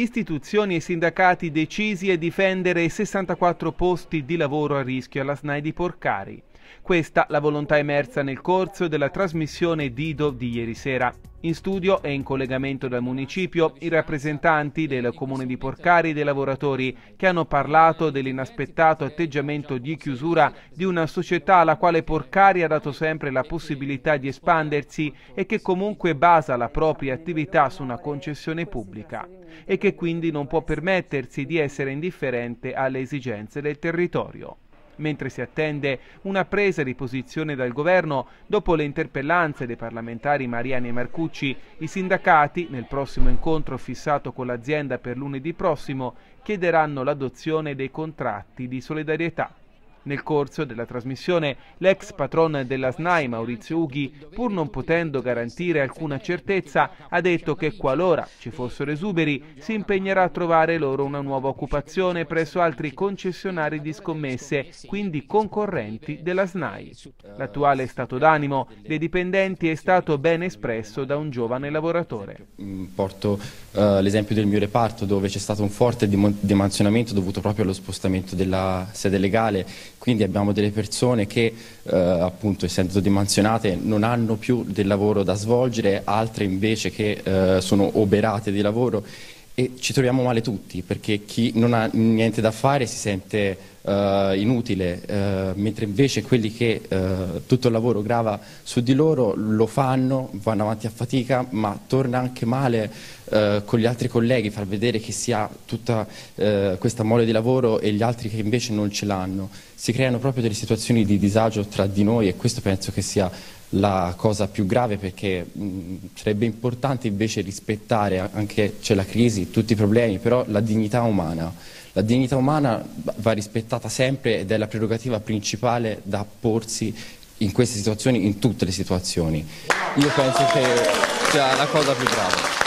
Istituzioni e sindacati decisi a difendere 64 posti di lavoro a rischio alla SNAI di Porcari. Questa la volontà emersa nel corso della trasmissione Dido di ieri sera. In studio e in collegamento dal municipio i rappresentanti del comune di Porcari e dei lavoratori che hanno parlato dell'inaspettato atteggiamento di chiusura di una società alla quale Porcari ha dato sempre la possibilità di espandersi e che comunque basa la propria attività su una concessione pubblica e che quindi non può permettersi di essere indifferente alle esigenze del territorio mentre si attende una presa di posizione dal governo dopo le interpellanze dei parlamentari Mariani e Marcucci, i sindacati, nel prossimo incontro fissato con l'azienda per lunedì prossimo, chiederanno l'adozione dei contratti di solidarietà. Nel corso della trasmissione, l'ex patron della SNAI, Maurizio Ughi, pur non potendo garantire alcuna certezza, ha detto che qualora ci fossero esuberi, si impegnerà a trovare loro una nuova occupazione presso altri concessionari di scommesse, quindi concorrenti della SNAI. L'attuale stato d'animo dei dipendenti è stato ben espresso da un giovane lavoratore. Mm, porto eh, l'esempio del mio reparto dove c'è stato un forte dimensionamento dovuto proprio allo spostamento della sede legale, quindi abbiamo delle persone che uh, appunto essendo dimensionate non hanno più del lavoro da svolgere, altre invece che uh, sono oberate di lavoro e ci troviamo male tutti perché chi non ha niente da fare si sente uh, inutile, uh, mentre invece quelli che uh, tutto il lavoro grava su di loro lo fanno, vanno avanti a fatica, ma torna anche male con gli altri colleghi, far vedere che si ha tutta questa mole di lavoro e gli altri che invece non ce l'hanno. Si creano proprio delle situazioni di disagio tra di noi e questo penso che sia la cosa più grave perché mh, sarebbe importante invece rispettare, anche c'è la crisi, tutti i problemi, però la dignità umana. La dignità umana va rispettata sempre ed è la prerogativa principale da porsi in queste situazioni, in tutte le situazioni. Io penso che sia la cosa più grave.